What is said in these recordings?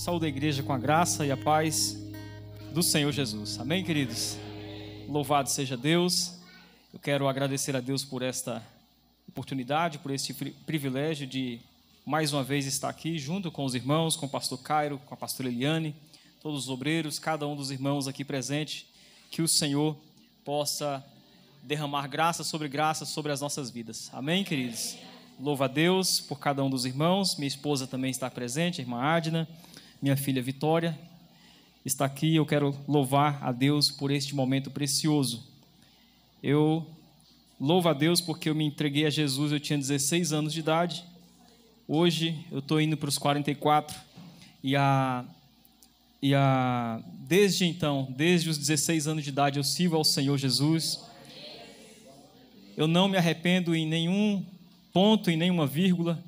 Saúde a igreja com a graça e a paz do Senhor Jesus. Amém, queridos? Louvado seja Deus. Eu quero agradecer a Deus por esta oportunidade, por este privilégio de mais uma vez estar aqui junto com os irmãos, com o pastor Cairo, com a pastora Eliane, todos os obreiros, cada um dos irmãos aqui presente, que o Senhor possa derramar graça sobre graça sobre as nossas vidas. Amém, queridos? Louva a Deus por cada um dos irmãos. Minha esposa também está presente, a irmã Adna minha filha Vitória está aqui. Eu quero louvar a Deus por este momento precioso. Eu louvo a Deus porque eu me entreguei a Jesus, eu tinha 16 anos de idade. Hoje eu estou indo para os 44 e a e a desde então, desde os 16 anos de idade eu sirvo ao Senhor Jesus. Eu não me arrependo em nenhum ponto, em nenhuma vírgula,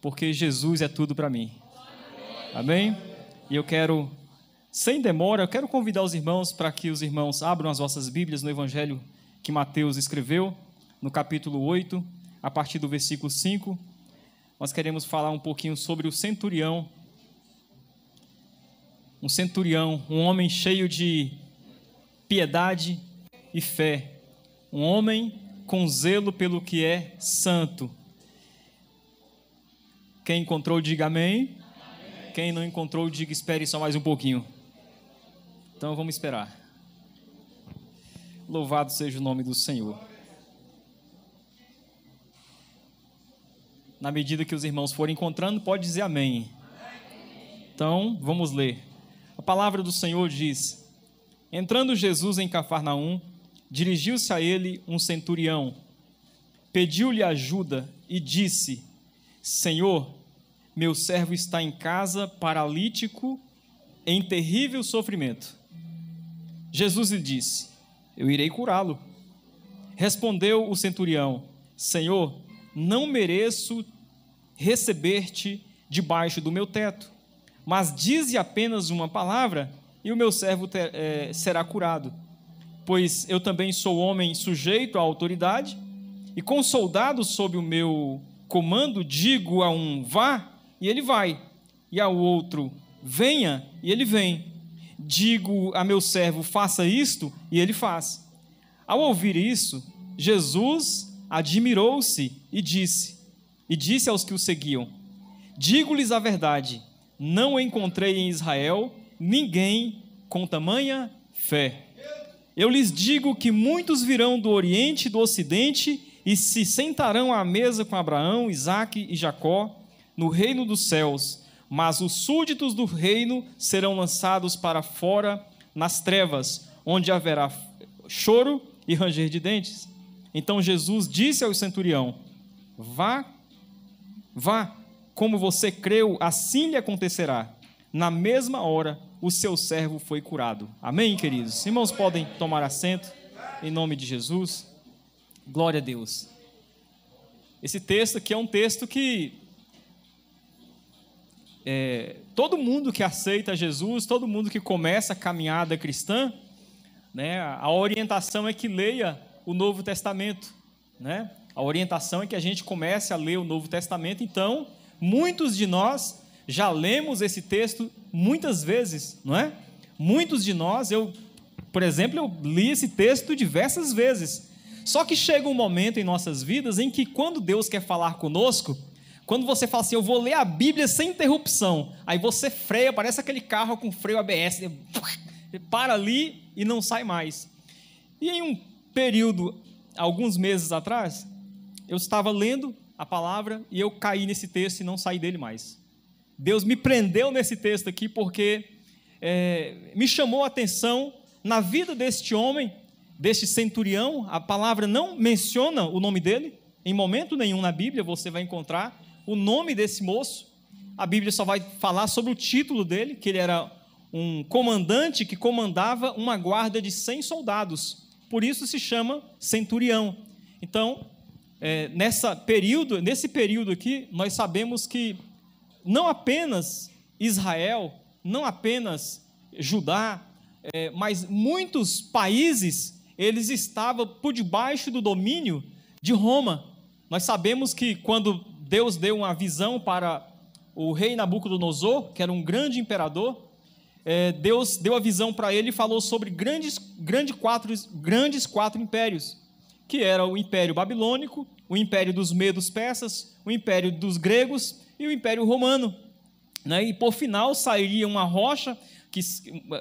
porque Jesus é tudo para mim. Amém? E eu quero, sem demora, eu quero convidar os irmãos para que os irmãos abram as vossas Bíblias no Evangelho que Mateus escreveu, no capítulo 8, a partir do versículo 5. Nós queremos falar um pouquinho sobre o centurião. Um centurião, um homem cheio de piedade e fé. Um homem com zelo pelo que é santo. Quem encontrou, diga amém. Quem não encontrou, diga espere só mais um pouquinho. Então vamos esperar. Louvado seja o nome do Senhor. Na medida que os irmãos forem encontrando, pode dizer amém. Então, vamos ler. A palavra do Senhor diz: Entrando Jesus em Cafarnaum, dirigiu-se a ele um centurião, pediu-lhe ajuda e disse: Senhor, meu servo está em casa, paralítico, em terrível sofrimento. Jesus lhe disse: Eu irei curá-lo. Respondeu o centurião: Senhor, não mereço receber-te debaixo do meu teto, mas dize apenas uma palavra e o meu servo ter, é, eh, será curado. Pois eu também sou homem sujeito à autoridade e com soldados sob o meu comando digo a um vá e ele vai. E ao outro, venha, e ele vem. Digo a meu servo, faça isto, e ele faz. Ao ouvir isso, Jesus admirou-se e disse: E disse aos que o seguiam: Digo-lhes a verdade, não encontrei em Israel ninguém com tamanha fé. Eu lhes digo que muitos virão do Oriente e do Ocidente e se sentarão à mesa com Abraão, Isaque e Jacó no reino dos céus, mas os súditos do reino serão lançados para fora nas trevas, onde haverá choro e ranger de dentes. Então Jesus disse ao centurião: Vá, vá, como você creu, assim lhe acontecerá. Na mesma hora, o seu servo foi curado. Amém, queridos? Irmãos, podem tomar assento em nome de Jesus. Glória a Deus. Esse texto aqui é um texto que é, todo mundo que aceita Jesus, todo mundo que começa a caminhada cristã, né, a orientação é que leia o Novo Testamento. Né? A orientação é que a gente comece a ler o Novo Testamento. Então, muitos de nós já lemos esse texto muitas vezes, não é? Muitos de nós, eu, por exemplo, eu li esse texto diversas vezes. Só que chega um momento em nossas vidas em que, quando Deus quer falar conosco, quando você fala assim, eu vou ler a Bíblia sem interrupção, aí você freia, parece aquele carro com freio ABS, né? para ali e não sai mais. E em um período, alguns meses atrás, eu estava lendo a palavra e eu caí nesse texto e não saí dele mais. Deus me prendeu nesse texto aqui porque é, me chamou a atenção na vida deste homem, deste centurião. A palavra não menciona o nome dele, em momento nenhum na Bíblia você vai encontrar, o nome desse moço. A Bíblia só vai falar sobre o título dele, que ele era um comandante que comandava uma guarda de 100 soldados. Por isso se chama centurião. Então, é, nessa período, nesse período aqui, nós sabemos que não apenas Israel, não apenas Judá, é, mas muitos países eles estavam por debaixo do domínio de Roma. Nós sabemos que quando Deus deu uma visão para o rei Nabucodonosor, que era um grande imperador. É, Deus deu a visão para ele e falou sobre grandes, grande quatro, grandes quatro impérios, que era o Império Babilônico, o Império dos Medos Persas, o Império dos Gregos e o Império Romano. Né? E por final sairia uma rocha que,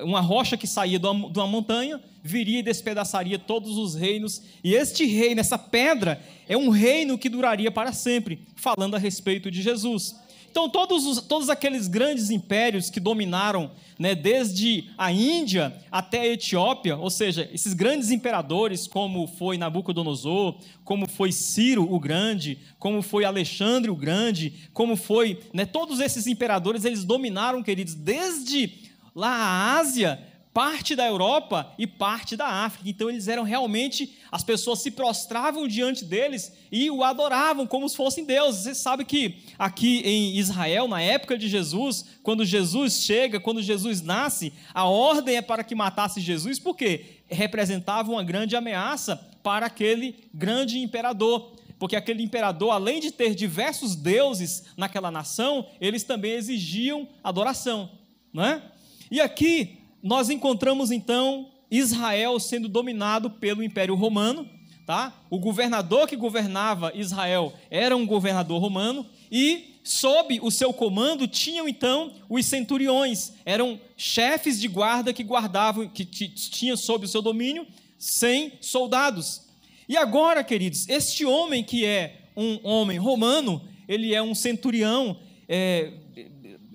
uma rocha que saía de uma, montanha, viria e despedaçaria todos os reinos, e este reino, essa pedra, é um reino que duraria para sempre, falando a respeito de Jesus. Então, todos, os, todos aqueles grandes impérios que dominaram, né, desde a Índia até a Etiópia, ou seja, esses grandes imperadores, como foi Nabucodonosor, como foi Ciro o Grande, como foi Alexandre o Grande, como foi. Né, todos esses imperadores, eles dominaram, queridos, desde lá a Ásia, parte da Europa e parte da África. Então eles eram realmente, as pessoas se prostravam diante deles e o adoravam como se fossem deuses. Você sabe que aqui em Israel, na época de Jesus, quando Jesus chega, quando Jesus nasce, a ordem é para que matasse Jesus, porque representava uma grande ameaça para aquele grande imperador porque aquele imperador, além de ter diversos deuses naquela nação, eles também exigiam adoração, não é? E aqui nós encontramos então Israel sendo dominado pelo Império Romano, tá? O governador que governava Israel era um governador romano e sob o seu comando tinham então os centuriões, eram chefes de guarda que guardavam, que tinham sob o seu domínio 100 soldados. E agora, queridos, este homem que é um homem romano, ele é um centurião, é,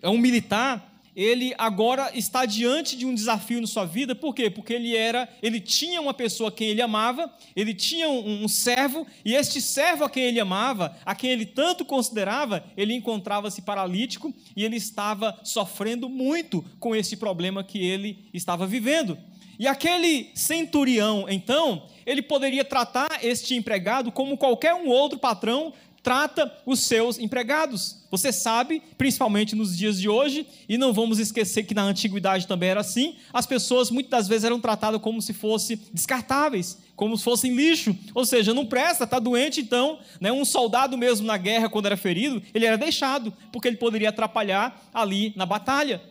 é um militar, ele agora está diante de um desafio na sua vida, por quê? Porque ele era, ele tinha uma pessoa a quem ele amava, ele tinha um, um servo, e este servo a quem ele amava, a quem ele tanto considerava, ele encontrava-se paralítico e ele estava sofrendo muito com esse problema que ele estava vivendo. E aquele centurião, então, ele poderia tratar este empregado como qualquer um outro patrão trata os seus empregados. Você sabe, principalmente nos dias de hoje, e não vamos esquecer que na antiguidade também era assim, as pessoas muitas das vezes eram tratadas como se fossem descartáveis, como se fossem lixo, ou seja, não presta, está doente então. Né? Um soldado mesmo na guerra, quando era ferido, ele era deixado, porque ele poderia atrapalhar ali na batalha.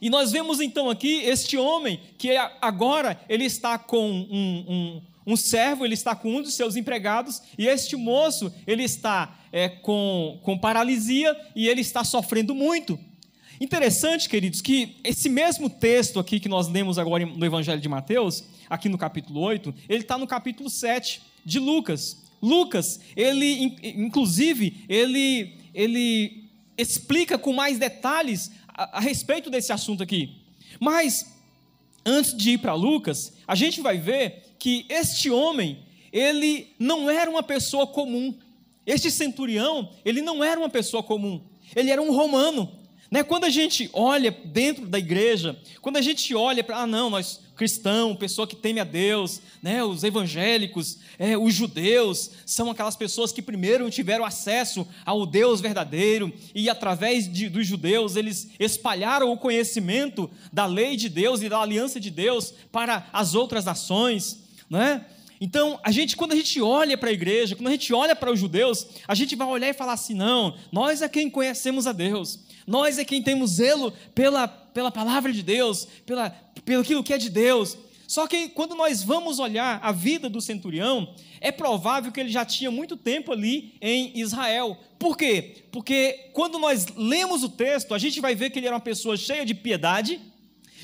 E nós vemos então aqui este homem que agora ele está com um, um um servo ele está com um dos seus empregados e este moço ele está é, com, com paralisia e ele está sofrendo muito. Interessante, queridos, que esse mesmo texto aqui que nós lemos agora no Evangelho de Mateus, aqui no capítulo 8, ele está no capítulo 7 de Lucas. Lucas, ele, inclusive, ele, ele explica com mais detalhes a, a respeito desse assunto aqui. Mas, antes de ir para Lucas, a gente vai ver que este homem, ele não era uma pessoa comum. Este centurião, ele não era uma pessoa comum. Ele era um romano. Né? Quando a gente olha dentro da igreja, quando a gente olha para, ah, não, nós cristão, pessoa que teme a Deus, né? os evangélicos, é, os judeus, são aquelas pessoas que primeiro tiveram acesso ao Deus verdadeiro e através de, dos judeus eles espalharam o conhecimento da lei de Deus e da aliança de Deus para as outras nações né? Então, a gente, quando a gente olha para a igreja, quando a gente olha para os judeus, a gente vai olhar e falar assim: não, nós é quem conhecemos a Deus, nós é quem temos zelo pela, pela palavra de Deus, pela, pelo aquilo que é de Deus. Só que quando nós vamos olhar a vida do centurião, é provável que ele já tinha muito tempo ali em Israel. Por quê? Porque quando nós lemos o texto, a gente vai ver que ele era uma pessoa cheia de piedade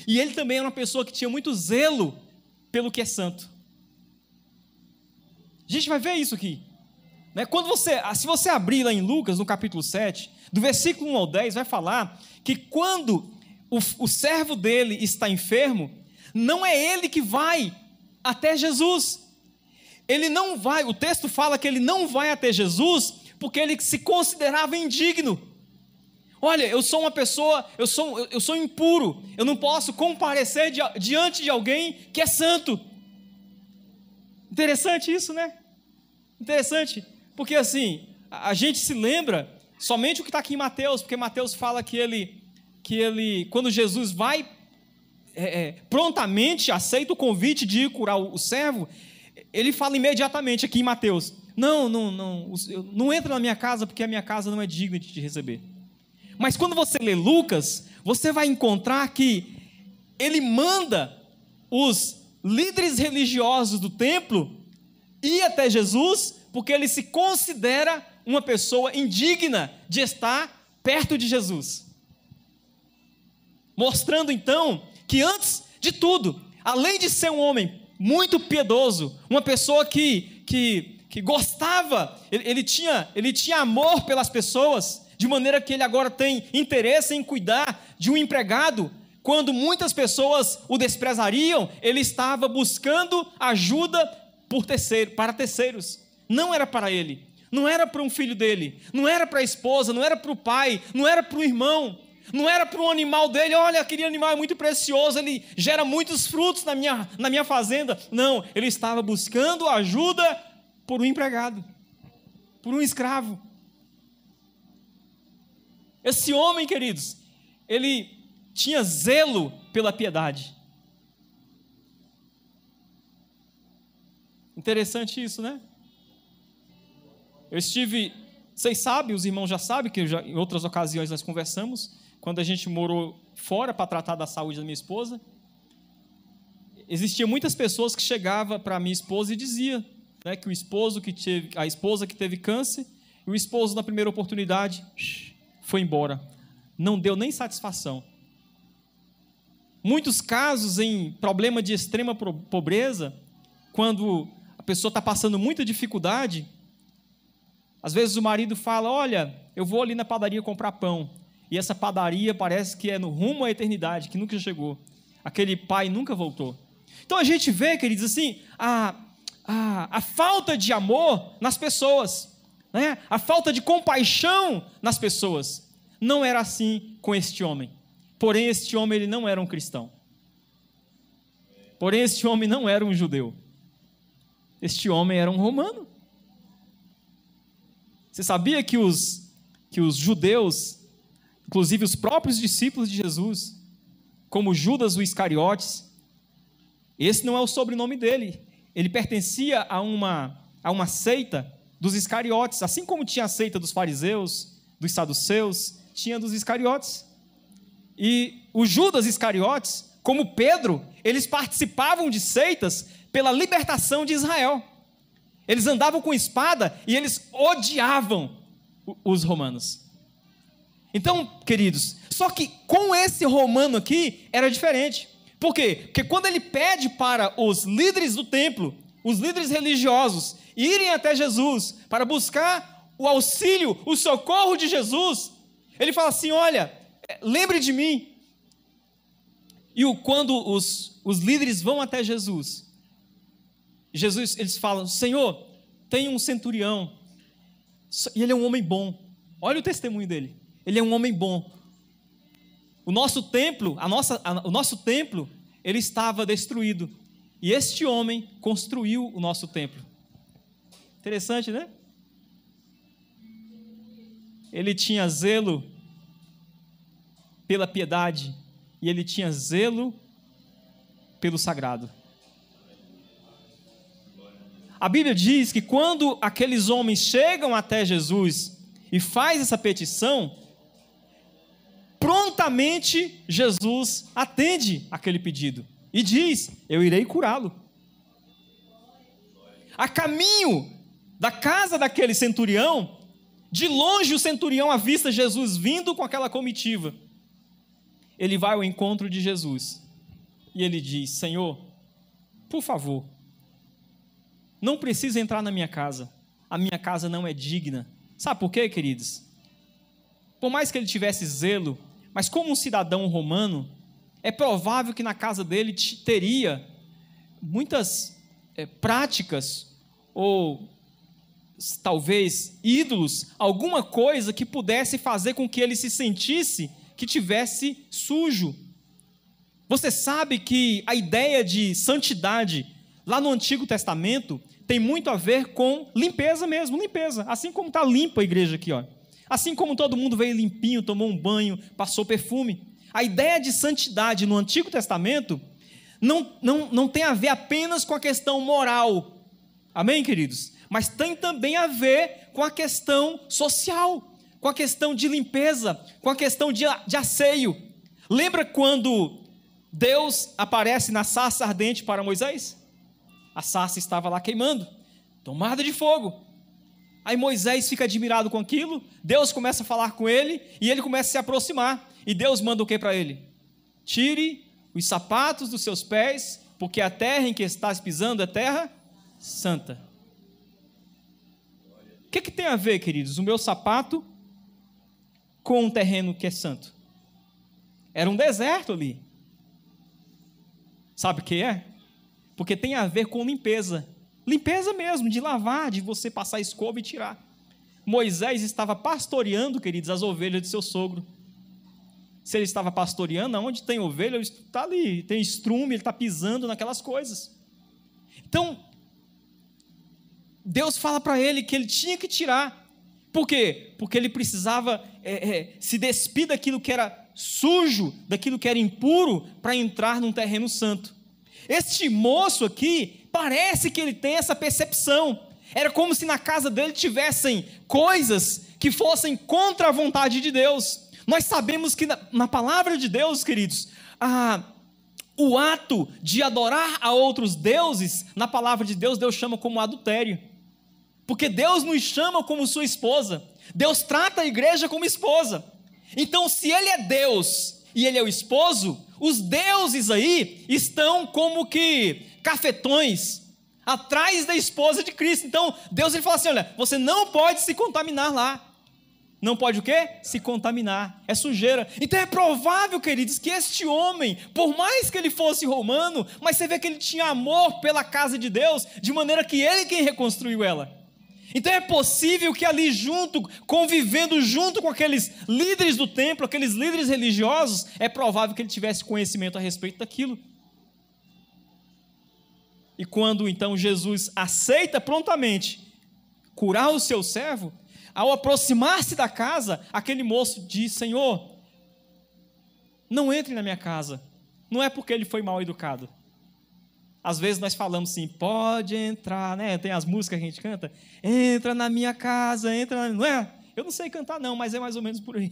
e ele também era uma pessoa que tinha muito zelo pelo que é santo. A gente vai ver isso aqui. Né? Quando você, ah, se você abrir lá em Lucas, no capítulo 7, do versículo 1 ao 10, vai falar que quando o, o servo dele está enfermo, não é ele que vai até Jesus. Ele não vai, o texto fala que ele não vai até Jesus porque ele se considerava indigno. Olha, eu sou uma pessoa, eu sou, eu sou impuro, eu não posso comparecer diante de alguém que é santo. Interessante isso, né? Interessante, porque assim, a gente se lembra somente o que está aqui em Mateus, porque Mateus fala que ele, que ele quando Jesus vai é, é, prontamente, aceita o convite de ir curar o, o servo, ele fala imediatamente aqui em Mateus: Não, não, não, não entra na minha casa porque a minha casa não é digna de te receber. Mas quando você lê Lucas, você vai encontrar que ele manda os líderes religiosos do templo ir até Jesus porque ele se considera uma pessoa indigna de estar perto de Jesus. Mostrando então que antes de tudo, além de ser um homem muito piedoso, uma pessoa que, que, que gostava, ele, ele tinha, ele tinha amor pelas pessoas, de maneira que ele agora tem interesse em cuidar de um empregado, quando muitas pessoas o desprezariam, ele estava buscando ajuda por terceiro, para terceiros. Não era para ele, não era para um filho dele, não era para a esposa, não era para o pai, não era para o irmão, não era para um animal dele, olha, aquele animal é muito precioso, ele gera muitos frutos na minha, na minha fazenda. Não, ele estava buscando ajuda por um empregado, por um escravo. Esse homem, queridos, ele tinha zelo pela piedade. Interessante isso, né? Eu estive, vocês sabem, os irmãos já sabem, que já, em outras ocasiões nós conversamos, quando a gente morou fora para tratar da saúde da minha esposa, existia muitas pessoas que chegavam para minha esposa e dizia né, que o esposo que teve, a esposa que teve câncer, e o esposo na primeira oportunidade foi embora, não deu nem satisfação. Muitos casos em problema de extrema pobreza, quando pessoa está passando muita dificuldade, às vezes o marido fala: Olha, eu vou ali na padaria comprar pão. E essa padaria parece que é no rumo à eternidade, que nunca chegou. Aquele pai nunca voltou. Então a gente vê, queridos, assim, a, a, a falta de amor nas pessoas, né? a falta de compaixão nas pessoas. Não era assim com este homem. Porém, este homem ele não era um cristão. Porém, este homem não era um judeu. Este homem era um romano. Você sabia que os, que os judeus, inclusive os próprios discípulos de Jesus, como Judas o Iscariotes, esse não é o sobrenome dele. Ele pertencia a uma, a uma seita dos Iscariotes, assim como tinha a seita dos fariseus, dos saduceus, tinha dos Iscariotes. E o Judas Iscariotes, como Pedro, eles participavam de seitas pela libertação de Israel. Eles andavam com espada e eles odiavam os romanos. Então, queridos, só que com esse romano aqui era diferente. Por quê? Porque quando ele pede para os líderes do templo, os líderes religiosos, irem até Jesus para buscar o auxílio, o socorro de Jesus, ele fala assim: olha, eh, lembre de mim. E quando os, os líderes vão até Jesus, Jesus, eles falam: Senhor, tem um centurião, e ele é um homem bom. Olha o testemunho dele. Ele é um homem bom. O nosso templo, a nossa, a, o nosso templo, ele estava destruído. E este homem construiu o nosso templo. Interessante, né? Ele tinha zelo pela piedade e ele tinha zelo pelo sagrado. A Bíblia diz que quando aqueles homens chegam até Jesus e faz essa petição, prontamente Jesus atende aquele pedido e diz: Eu irei curá-lo. A caminho da casa daquele centurião, de longe o centurião avista Jesus vindo com aquela comitiva. Ele vai ao encontro de Jesus e ele diz: Senhor, por favor, não precisa entrar na minha casa. A minha casa não é digna. Sabe por quê, queridos? Por mais que ele tivesse zelo, mas como um cidadão romano, é provável que na casa dele teria muitas é, práticas ou talvez ídolos, alguma coisa que pudesse fazer com que ele se sentisse que tivesse sujo. Você sabe que a ideia de santidade lá no Antigo Testamento, tem muito a ver com limpeza mesmo, limpeza. Assim como está limpa a igreja aqui, ó. Assim como todo mundo veio limpinho, tomou um banho, passou perfume. A ideia de santidade no Antigo Testamento não, não, não tem a ver apenas com a questão moral. Amém, queridos? Mas tem também a ver com a questão social, com a questão de limpeza, com a questão de, de asseio. Lembra quando Deus aparece na sarça ardente para Moisés? a sarça estava lá queimando, tomada de fogo. Aí Moisés fica admirado com aquilo, Deus começa a falar com ele e ele começa a se aproximar. E Deus manda o que para ele? Tire os sapatos dos seus pés, porque a terra em que estás pisando é terra santa. O que, é que tem a ver, queridos, o meu sapato com um terreno que é santo? Era um deserto ali. Sabe o que é? porque tem a ver com limpeza. Limpeza mesmo, de lavar, de você passar escova e tirar. Moisés estava pastoreando, queridos, as ovelhas de seu sogro. Se ele estava pastoreando, onde tem ovelha, ele está ali, tem estrume, ele está pisando naquelas coisas. Então, Deus fala para ele que ele tinha que tirar. Por quê? Porque ele precisava é, é, se despir daquilo que era sujo, daquilo que era impuro, para entrar num terreno santo. Este moço aqui, parece que ele tem essa percepção. Era como se na casa dele tivessem coisas que fossem contra a vontade de Deus. Nós sabemos que na, na palavra de Deus, queridos, a, o ato de adorar a outros deuses, na palavra de Deus, Deus chama como adultério. Porque Deus nos chama como sua esposa. Deus trata a igreja como esposa. Então, se ele é Deus e ele é o esposo, os deuses aí estão como que cafetões atrás da esposa de Cristo. Então, Deus ele fala assim: olha, você não pode se contaminar lá. Não pode o quê? Se contaminar. É sujeira. Então é provável, queridos, que este homem, por mais que ele fosse romano, mas você vê que ele tinha amor pela casa de Deus, de maneira que ele quem reconstruiu ela. Então é possível que ali junto, convivendo junto com aqueles líderes do templo, aqueles líderes religiosos, é provável que ele tivesse conhecimento a respeito daquilo. E quando então Jesus aceita prontamente curar o seu servo, ao aproximar-se da casa, aquele moço diz: Senhor, não entre na minha casa. Não é porque ele foi mal educado, às vezes nós falamos assim, pode entrar, né? Tem as músicas que a gente canta, entra na minha casa, entra, na... não é? Eu não sei cantar não, mas é mais ou menos por aí.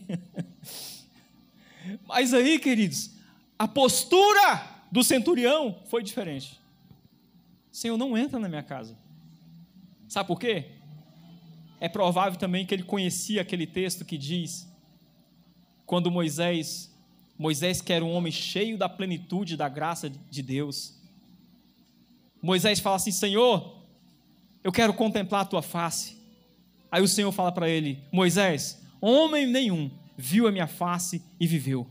mas aí, queridos, a postura do centurião foi diferente. Senhor, não entra na minha casa. Sabe por quê? É provável também que ele conhecia aquele texto que diz quando Moisés, Moisés que era um homem cheio da plenitude da graça de Deus, Moisés fala assim: Senhor, eu quero contemplar a tua face. Aí o Senhor fala para ele: Moisés, homem nenhum viu a minha face e viveu.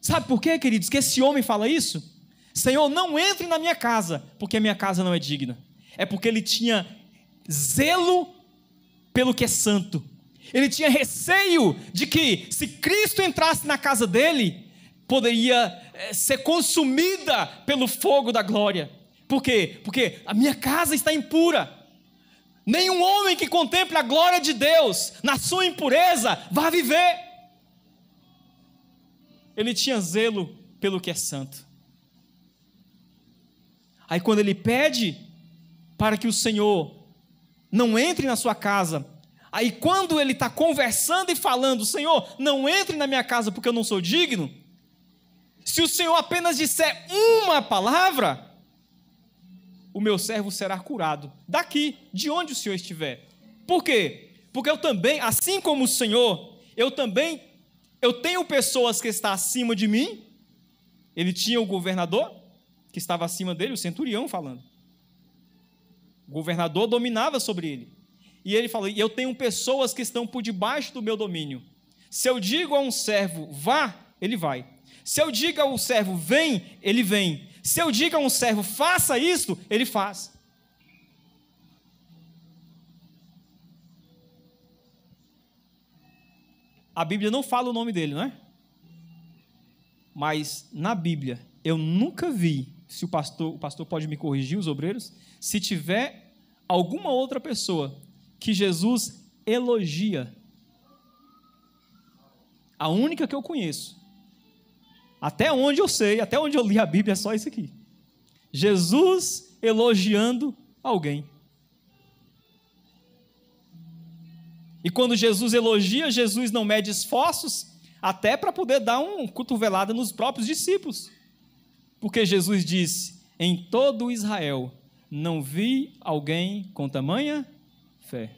Sabe por quê, queridos, que esse homem fala isso? Senhor, não entre na minha casa, porque a minha casa não é digna. É porque ele tinha zelo pelo que é santo. Ele tinha receio de que, se Cristo entrasse na casa dele, poderia eh, ser consumida pelo fogo da glória. Por quê? Porque a minha casa está impura. Nenhum homem que contemple a glória de Deus na sua impureza vai viver. Ele tinha zelo pelo que é santo. Aí quando ele pede para que o Senhor não entre na sua casa, aí quando ele está conversando e falando, Senhor, não entre na minha casa porque eu não sou digno, se o Senhor apenas disser uma palavra, o meu servo será curado, daqui, de onde o Senhor estiver. Por quê? Porque eu também, assim como o Senhor, eu também, eu tenho pessoas que estão acima de mim, ele tinha o governador, que estava acima dele, o centurião falando. O governador dominava sobre ele. E ele falou: Eu tenho pessoas que estão por debaixo do meu domínio. Se eu digo a um servo, vá, ele vai. Se eu digo ao servo, vem, ele vem. Se eu digo a um servo, faça isto, ele faz. A Bíblia não fala o nome dele, não é? Mas na Bíblia, eu nunca vi, se o pastor, o pastor pode me corrigir, os obreiros, se tiver alguma outra pessoa que Jesus elogia. A única que eu conheço até onde eu sei, até onde eu li a Bíblia, é só isso aqui. Jesus elogiando alguém. E quando Jesus elogia, Jesus não mede esforços até para poder dar uma cotovelada nos próprios discípulos. Porque Jesus disse: Em todo Israel não vi alguém com tamanha fé.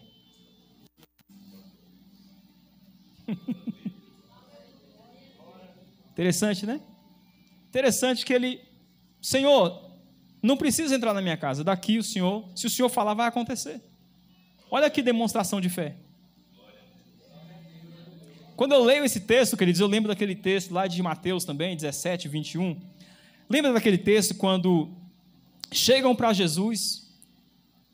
Interessante, né? Interessante que ele, Senhor, não precisa entrar na minha casa, daqui o Senhor, se o Senhor falar, vai acontecer. Olha que demonstração de fé. Quando eu leio esse texto, queridos, eu lembro daquele texto lá de Mateus também, 17, 21. Lembra daquele texto quando chegam para Jesus,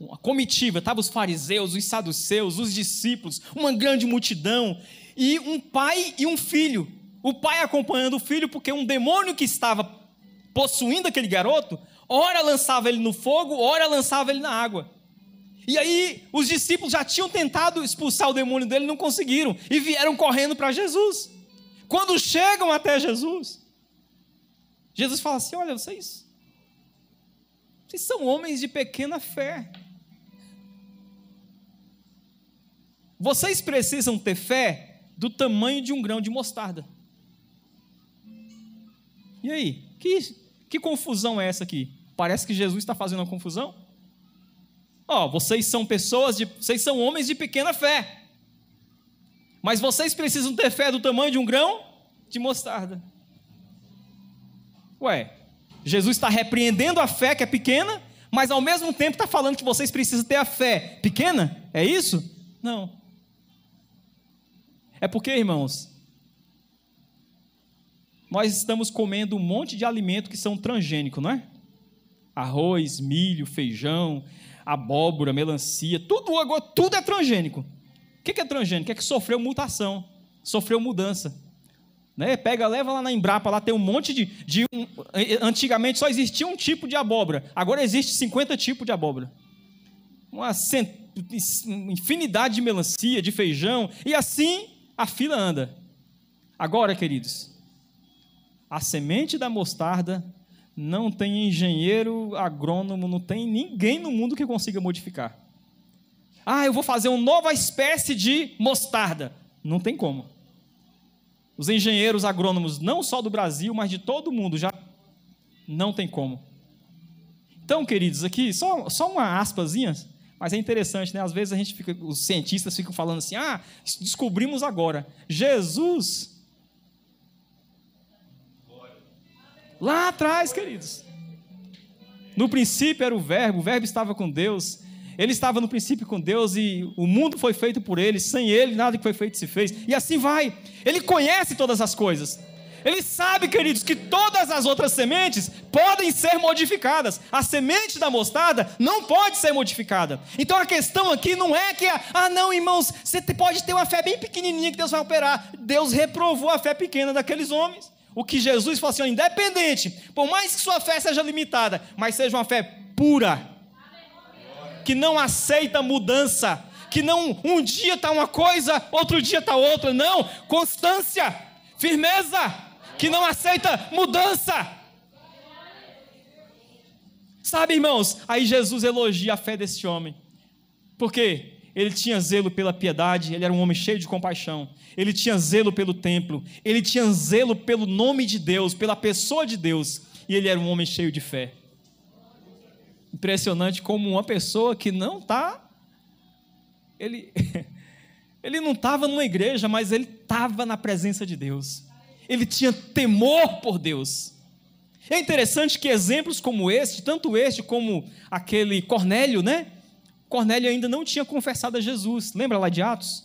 uma comitiva, estavam os fariseus, os saduceus, os discípulos, uma grande multidão, e um pai e um filho o pai acompanhando o filho, porque um demônio que estava possuindo aquele garoto, ora lançava ele no fogo, ora lançava ele na água. E aí os discípulos já tinham tentado expulsar o demônio dele, não conseguiram, e vieram correndo para Jesus. Quando chegam até Jesus, Jesus fala assim: Olha, vocês, vocês são homens de pequena fé. Vocês precisam ter fé do tamanho de um grão de mostarda. E aí? Que, que confusão é essa aqui? Parece que Jesus está fazendo uma confusão? Ó, oh, vocês são pessoas de. Vocês são homens de pequena fé. Mas vocês precisam ter fé do tamanho de um grão de mostarda. Ué, Jesus está repreendendo a fé que é pequena, mas ao mesmo tempo está falando que vocês precisam ter a fé pequena? É isso? Não. É porque, irmãos, nós estamos comendo um monte de alimento que são transgênicos, não é? Arroz, milho, feijão, abóbora, melancia, tudo agora tudo é transgênico. O que é transgênico? É que sofreu mutação, sofreu mudança. Né? Pega, leva lá na Embrapa, lá tem um monte de. de um, antigamente só existia um tipo de abóbora, agora existe 50 tipos de abóbora. Uma infinidade de melancia, de feijão, e assim a fila anda. Agora, queridos, a semente da mostarda, não tem engenheiro agrônomo, não tem ninguém no mundo que consiga modificar. Ah, eu vou fazer uma nova espécie de mostarda. Não tem como. Os engenheiros agrônomos, não só do Brasil, mas de todo mundo, já não tem como. Então, queridos, aqui, só, só uma aspasinha, mas é interessante, né? Às vezes a gente fica, os cientistas ficam falando assim: ah, descobrimos agora. Jesus Lá atrás, queridos. No princípio era o Verbo, o Verbo estava com Deus. Ele estava no princípio com Deus e o mundo foi feito por ele, sem ele nada que foi feito se fez. E assim vai. Ele conhece todas as coisas. Ele sabe, queridos, que todas as outras sementes podem ser modificadas. A semente da mostarda não pode ser modificada. Então a questão aqui não é que, ah, não, irmãos, você pode ter uma fé bem pequenininha que Deus vai operar. Deus reprovou a fé pequena daqueles homens. O que Jesus falou assim, ó, independente, por mais que sua fé seja limitada, mas seja uma fé pura, que não aceita mudança, que não um dia está uma coisa, outro dia está outra, não, constância, firmeza, que não aceita mudança. Sabe, irmãos, aí Jesus elogia a fé desse homem. Por quê? ele tinha zelo pela piedade, ele era um homem cheio de compaixão, ele tinha zelo pelo templo, ele tinha zelo pelo nome de Deus, pela pessoa de Deus, e ele era um homem cheio de fé. Impressionante como uma pessoa que não está. Ele, ele não estava numa igreja, mas ele estava na presença de Deus. Ele tinha temor por Deus. É interessante que exemplos como este, tanto este como aquele Cornélio, né? Cornélio ainda não tinha confessado a Jesus. Lembra lá de Atos?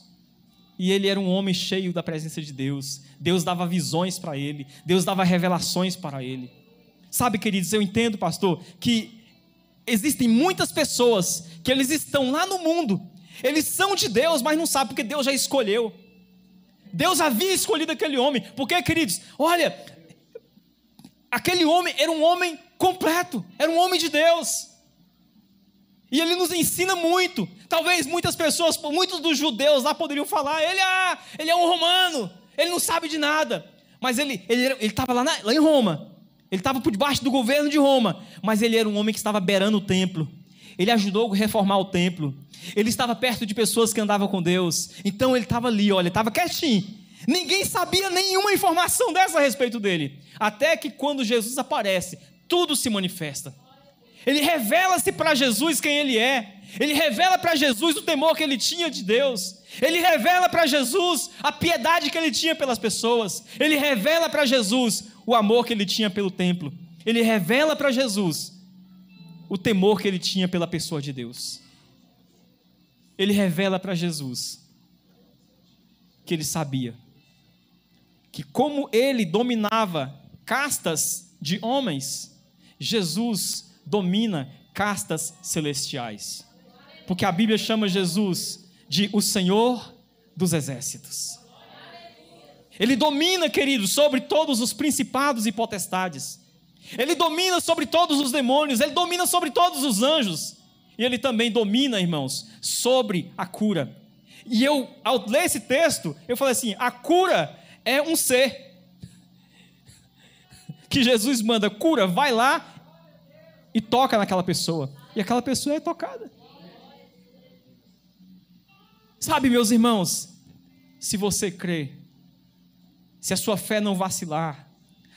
E ele era um homem cheio da presença de Deus. Deus dava visões para ele, Deus dava revelações para ele. Sabe, queridos, eu entendo, pastor, que existem muitas pessoas que eles estão lá no mundo, eles são de Deus, mas não sabem porque Deus já escolheu. Deus havia escolhido aquele homem. Porque, queridos, olha, aquele homem era um homem completo, era um homem de Deus. E ele nos ensina muito. Talvez muitas pessoas, muitos dos judeus lá poderiam falar: ele, ah, ele é um romano, ele não sabe de nada. Mas ele estava ele, ele lá, lá em Roma, ele estava por debaixo do governo de Roma, mas ele era um homem que estava beirando o templo. Ele ajudou a reformar o templo. Ele estava perto de pessoas que andavam com Deus. Então ele estava ali, olha, estava quietinho. Ninguém sabia nenhuma informação dessa a respeito dele. Até que quando Jesus aparece, tudo se manifesta. Ele revela-se para Jesus quem ele é. Ele revela para Jesus o temor que ele tinha de Deus. Ele revela para Jesus a piedade que ele tinha pelas pessoas. Ele revela para Jesus o amor que ele tinha pelo templo. Ele revela para Jesus o temor que ele tinha pela pessoa de Deus. Ele revela para Jesus que ele sabia que, como ele dominava castas de homens, Jesus domina castas celestiais. Porque a Bíblia chama Jesus de o Senhor dos exércitos. Ele domina, querido, sobre todos os principados e potestades. Ele domina sobre todos os demônios, ele domina sobre todos os anjos. E ele também domina, irmãos, sobre a cura. E eu, ao ler esse texto, eu falei assim: a cura é um ser. Que Jesus manda, cura, vai lá e toca naquela pessoa. E aquela pessoa é tocada. Sabe, meus irmãos, se você crê, se a sua fé não vacilar,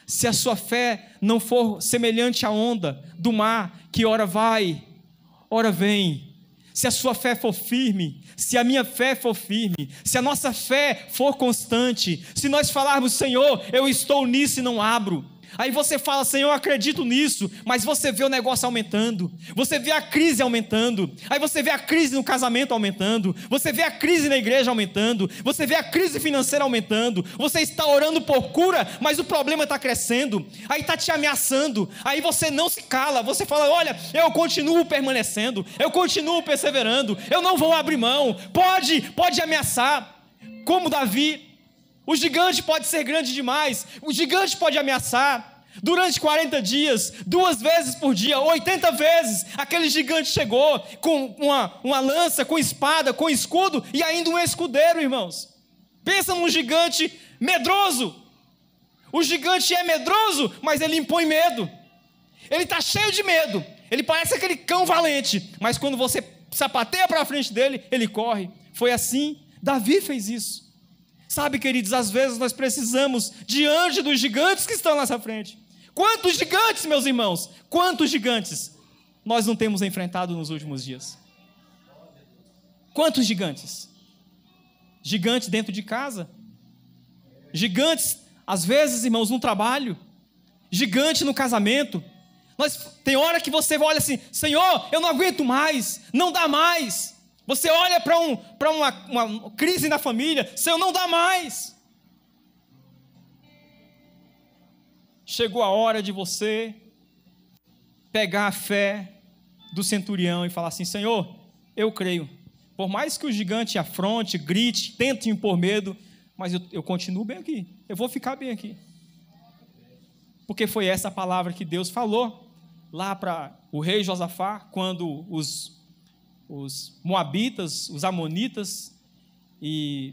se a sua fé não for semelhante à onda do mar que ora vai, ora vem, se a sua fé for firme, se a minha fé for firme, se a nossa fé for constante, se nós falarmos, Senhor, eu estou nisso e não abro, Aí você fala, Senhor, eu acredito nisso, mas você vê o negócio aumentando, você vê a crise aumentando, aí você vê a crise no casamento aumentando, você vê a crise na igreja aumentando, você vê a crise financeira aumentando, você está orando por cura, mas o problema está crescendo, aí está te ameaçando, aí você não se cala, você fala: olha, eu continuo permanecendo, eu continuo perseverando, eu não vou abrir mão, pode, pode ameaçar, como Davi o gigante pode ser grande demais, o gigante pode ameaçar. Durante 40 dias, duas vezes por dia, 80 vezes, aquele gigante chegou com uma, uma lança, com espada, com escudo e ainda um escudeiro, irmãos. Pensa num gigante medroso. O gigante é medroso, mas ele impõe medo. Ele está cheio de medo. Ele parece aquele cão valente, mas quando você sapateia para frente dele, ele corre. Foi assim. Davi fez isso. Sabe, queridos, às vezes nós precisamos diante dos gigantes que estão nessa nossa frente. Quantos gigantes, meus irmãos? Quantos gigantes nós não temos enfrentado nos últimos dias? Quantos gigantes? Gigantes dentro de casa? Gigantes, às vezes, irmãos, no trabalho? Gigante no casamento? Nós, tem hora que você olha assim: Senhor, eu não aguento mais, não dá mais. Você olha para um, uma, uma crise na família, Senhor, não dá mais. Chegou a hora de você pegar a fé do centurião e falar assim: Senhor, eu creio. Por mais que o gigante afronte, grite, tente impor medo, mas eu, eu continuo bem aqui. Eu vou ficar bem aqui. Porque foi essa palavra que Deus falou lá para o rei Josafá, quando os os Moabitas, os Amonitas e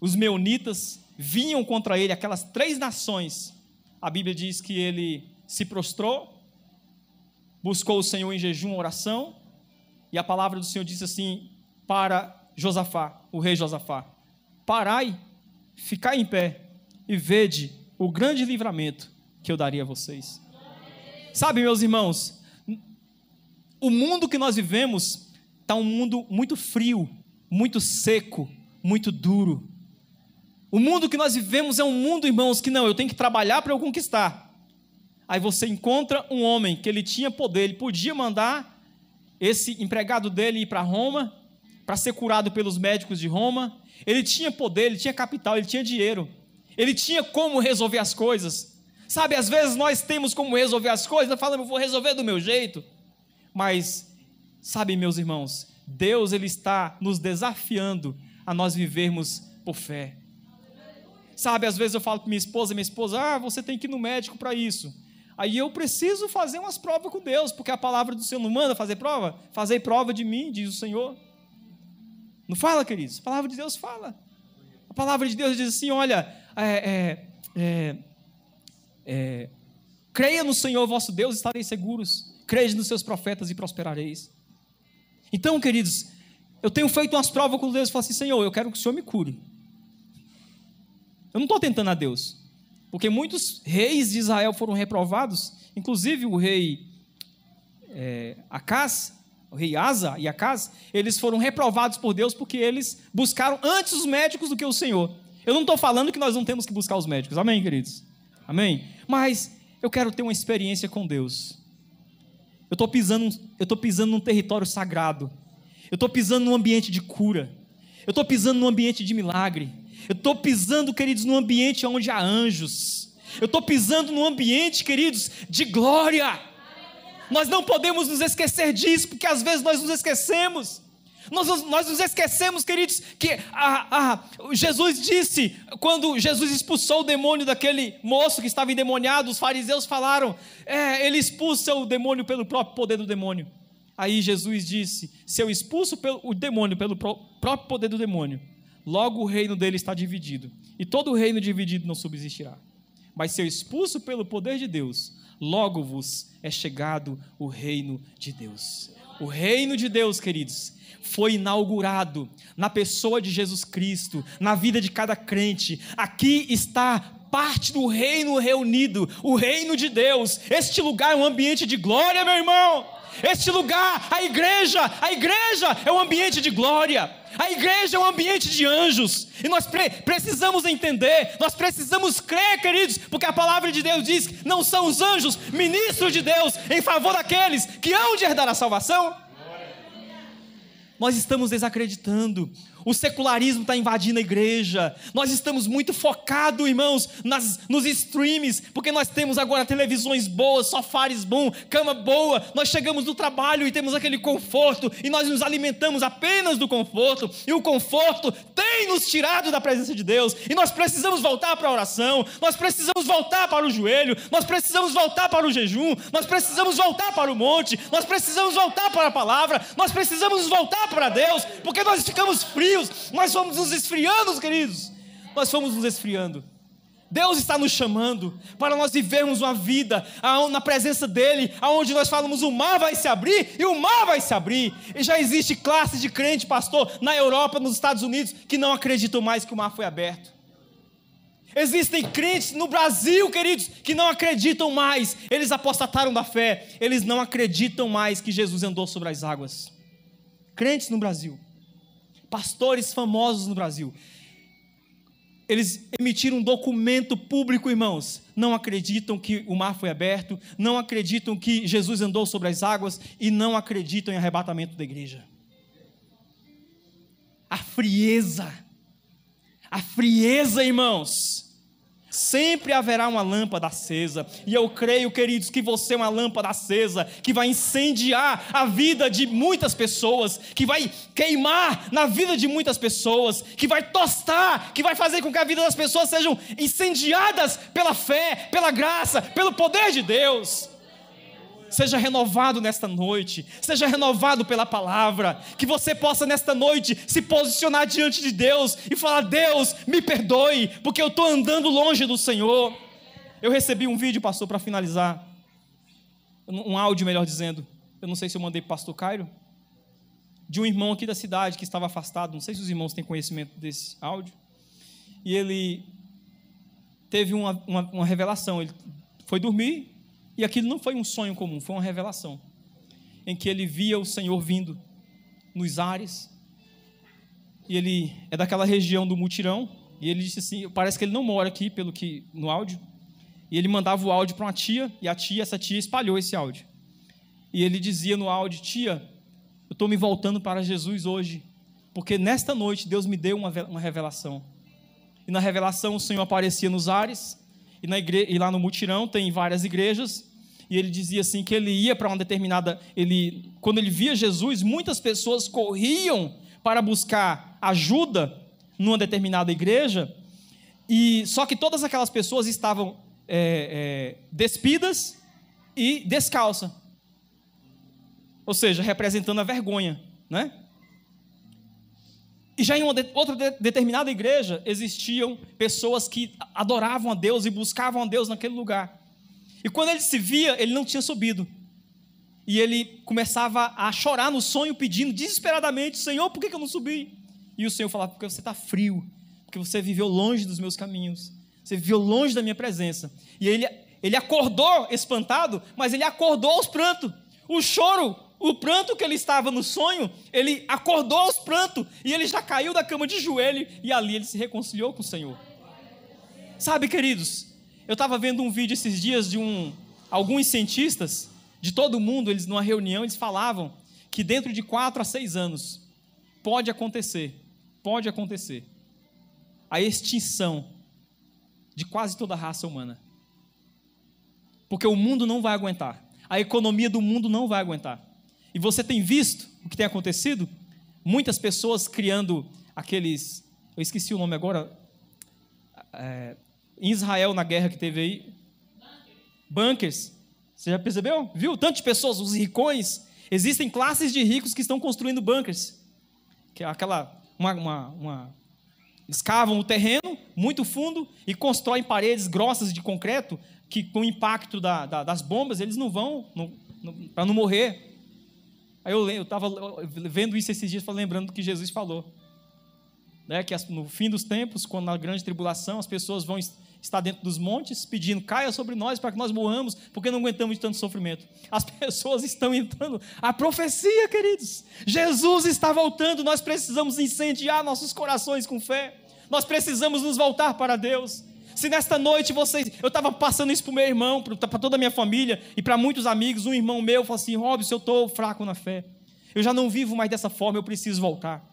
os Meunitas vinham contra ele, aquelas três nações. A Bíblia diz que ele se prostrou, buscou o Senhor em jejum, oração, e a palavra do Senhor disse assim para Josafá, o rei Josafá: Parai, ficai em pé e vede o grande livramento que eu daria a vocês. Sabe, meus irmãos, o mundo que nós vivemos Está um mundo muito frio, muito seco, muito duro. O mundo que nós vivemos é um mundo, irmãos, que não, eu tenho que trabalhar para eu conquistar. Aí você encontra um homem que ele tinha poder, ele podia mandar esse empregado dele ir para Roma, para ser curado pelos médicos de Roma. Ele tinha poder, ele tinha capital, ele tinha dinheiro. Ele tinha como resolver as coisas. Sabe, às vezes nós temos como resolver as coisas, nós falamos, eu vou resolver do meu jeito. Mas Sabe, meus irmãos, Deus ele está nos desafiando a nós vivermos por fé. Sabe, às vezes eu falo para minha esposa, minha esposa, ah, você tem que ir no médico para isso. Aí eu preciso fazer umas provas com Deus, porque a palavra do Senhor não manda fazer prova? Fazer prova de mim, diz o Senhor. Não fala, queridos? A palavra de Deus fala. A palavra de Deus diz assim: olha, é, é, é, é creia no Senhor vosso Deus, e estareis seguros. Creia nos seus profetas e prosperareis. Então, queridos, eu tenho feito umas provas com Deus e falo assim: Senhor, eu quero que o Senhor me cure. Eu não estou tentando a Deus, porque muitos reis de Israel foram reprovados, inclusive o rei é, o rei Asa e Acas, eles foram reprovados por Deus porque eles buscaram antes os médicos do que o Senhor. Eu não estou falando que nós não temos que buscar os médicos, amém, queridos? Amém? Mas eu quero ter uma experiência com Deus. Eu estou pisando, eu estou pisando num território sagrado. Eu estou pisando num ambiente de cura. Eu estou pisando num ambiente de milagre. Eu estou pisando, queridos, num ambiente onde há anjos. Eu estou pisando num ambiente, queridos, de glória. Nós não podemos nos esquecer disso, porque às vezes nós nos esquecemos. Nós, nós nos esquecemos, queridos, que a, a, Jesus disse, quando Jesus expulsou o demônio daquele moço que estava endemoniado, os fariseus falaram: é, ele expulsa o demônio pelo próprio poder do demônio. Aí Jesus disse: se eu expulso pelo, o demônio pelo pró, próprio poder do demônio, logo o reino dele está dividido, e todo o reino dividido não subsistirá. Mas se eu expulso pelo poder de Deus, logo vos é chegado o reino de Deus. O reino de Deus, queridos, foi inaugurado na pessoa de Jesus Cristo, na vida de cada crente. Aqui está parte do reino reunido, o reino de Deus. Este lugar é um ambiente de glória, meu irmão. Este lugar, a igreja, a igreja é um ambiente de glória. A igreja é um ambiente de anjos. E nós pre precisamos entender, nós precisamos crer, queridos, porque a palavra de Deus diz: que não são os anjos ministros de Deus em favor daqueles que hão de herdar a salvação. Nós estamos desacreditando. O secularismo está invadindo a igreja. Nós estamos muito focados, irmãos, nas, nos streams, porque nós temos agora televisões boas, sofares bons, cama boa. Nós chegamos do trabalho e temos aquele conforto, e nós nos alimentamos apenas do conforto, e o conforto tem nos tirado da presença de Deus. E nós precisamos voltar para a oração, nós precisamos voltar para o joelho, nós precisamos voltar para o jejum, nós precisamos voltar para o monte, nós precisamos voltar para a palavra, nós precisamos voltar para Deus, porque nós ficamos frios frios, nós fomos nos esfriando, queridos. Nós fomos nos esfriando. Deus está nos chamando para nós vivermos uma vida na presença dEle, aonde nós falamos o mar vai se abrir e o mar vai se abrir. E já existe classe de crente, pastor, na Europa, nos Estados Unidos, que não acreditam mais que o mar foi aberto. Existem crentes no Brasil, queridos, que não acreditam mais, eles apostataram da fé, eles não acreditam mais que Jesus andou sobre as águas. Crentes no Brasil pastores famosos no Brasil. Eles emitiram um documento público, irmãos. Não acreditam que o mar foi aberto, não acreditam que Jesus andou sobre as águas e não acreditam em arrebatamento da igreja. A frieza, a frieza, irmãos Sempre haverá uma lâmpada acesa, e eu creio, queridos, que você é uma lâmpada acesa que vai incendiar a vida de muitas pessoas, que vai queimar na vida de muitas pessoas, que vai tostar, que vai fazer com que a vida das pessoas sejam incendiadas pela fé, pela graça, pelo poder de Deus. Seja renovado nesta noite, seja renovado pela palavra, que você possa nesta noite se posicionar diante de Deus e falar: Deus, me perdoe, porque eu estou andando longe do Senhor. Eu recebi um vídeo, pastor, para finalizar, um áudio, melhor dizendo, eu não sei se eu mandei para o pastor Cairo, de um irmão aqui da cidade que estava afastado, não sei se os irmãos têm conhecimento desse áudio, e ele teve uma, uma, uma revelação, ele foi dormir, e aquilo não foi um sonho comum, foi uma revelação, em que ele via o Senhor vindo nos ares, e ele é daquela região do mutirão, e ele disse assim, parece que ele não mora aqui, pelo que no áudio, e ele mandava o áudio para uma tia, e a tia, essa tia espalhou esse áudio. E ele dizia no áudio, tia, eu estou me voltando para Jesus hoje, porque nesta noite Deus me deu uma, uma revelação. E na revelação o Senhor aparecia nos ares, e, na igre... e lá no mutirão tem várias igrejas, e ele dizia assim que ele ia para uma determinada, ele quando ele via Jesus, muitas pessoas corriam para buscar ajuda numa determinada igreja, e só que todas aquelas pessoas estavam é, é, despidas e descalça, ou seja, representando a vergonha, né? E já em uma de, outra de, determinada igreja existiam pessoas que adoravam a Deus e buscavam a Deus naquele lugar. E quando ele se via, ele não tinha subido. E ele começava a chorar no sonho, pedindo desesperadamente: Senhor, por que, que eu não subi? E o Senhor falava: Porque você está frio, porque você viveu longe dos meus caminhos, você viveu longe da minha presença. E ele, ele acordou espantado, mas ele acordou aos prantos. O choro o pranto que ele estava no sonho, ele acordou aos prantos e ele já caiu da cama de joelho e ali ele se reconciliou com o Senhor. Sabe, queridos, eu estava vendo um vídeo esses dias de um, alguns cientistas de todo o mundo, eles numa reunião, eles falavam que dentro de quatro a seis anos pode acontecer, pode acontecer a extinção de quase toda a raça humana. Porque o mundo não vai aguentar, a economia do mundo não vai aguentar e você tem visto o que tem acontecido? Muitas pessoas criando aqueles. Eu esqueci o nome agora. É, em Israel, na guerra que teve aí. Bunkers. Você já percebeu? Viu? Tantas pessoas, os ricões. Existem classes de ricos que estão construindo bunkers. Que é aquela. Uma, uma, uma, escavam o terreno muito fundo e constroem paredes grossas de concreto que, com o impacto da, da, das bombas, eles não vão. Para não morrer, Aí eu estava vendo isso esses dias, lembrando do que Jesus falou. Né? Que no fim dos tempos, quando na grande tribulação, as pessoas vão estar dentro dos montes pedindo, caia sobre nós para que nós moamos, porque não aguentamos de tanto sofrimento. As pessoas estão entrando. A profecia, queridos. Jesus está voltando, nós precisamos incendiar nossos corações com fé. Nós precisamos nos voltar para Deus. Se nesta noite vocês. Eu estava passando isso para o meu irmão, para toda a minha família e para muitos amigos. Um irmão meu falou assim: Robson, eu estou fraco na fé. Eu já não vivo mais dessa forma, eu preciso voltar.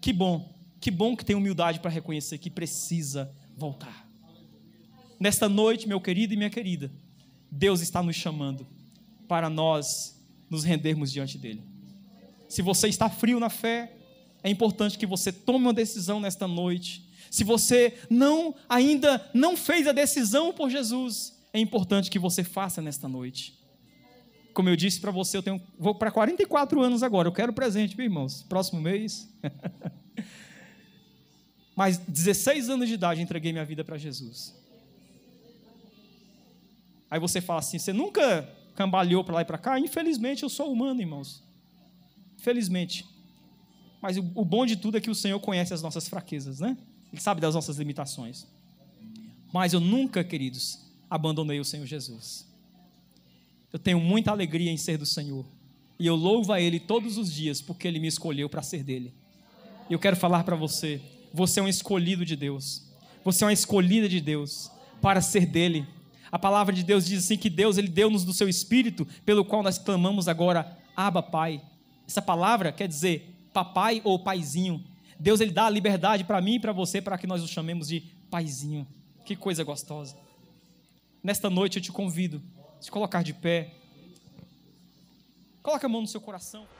Que bom, que bom que tem humildade para reconhecer que precisa voltar. Nesta noite, meu querido e minha querida, Deus está nos chamando para nós nos rendermos diante dEle. Se você está frio na fé, é importante que você tome uma decisão nesta noite se você não ainda não fez a decisão por Jesus, é importante que você faça nesta noite. Como eu disse para você, eu tenho vou para 44 anos agora. Eu quero presente, meus irmãos. Próximo mês. Mas 16 anos de idade entreguei minha vida para Jesus. Aí você fala assim: você nunca cambaleou para lá e para cá? Infelizmente, eu sou humano, irmãos. Infelizmente. Mas o bom de tudo é que o Senhor conhece as nossas fraquezas, né? Ele sabe das nossas limitações. Mas eu nunca, queridos, abandonei o Senhor Jesus. Eu tenho muita alegria em ser do Senhor. E eu louvo a Ele todos os dias, porque Ele me escolheu para ser dele. E eu quero falar para você: você é um escolhido de Deus. Você é uma escolhida de Deus para ser dele. A palavra de Deus diz assim: que Deus ele deu-nos do seu espírito, pelo qual nós clamamos agora, Abba, Pai. Essa palavra quer dizer papai ou paizinho. Deus ele dá a liberdade para mim e para você para que nós o chamemos de paizinho. Que coisa gostosa. Nesta noite eu te convido a se colocar de pé. Coloca a mão no seu coração.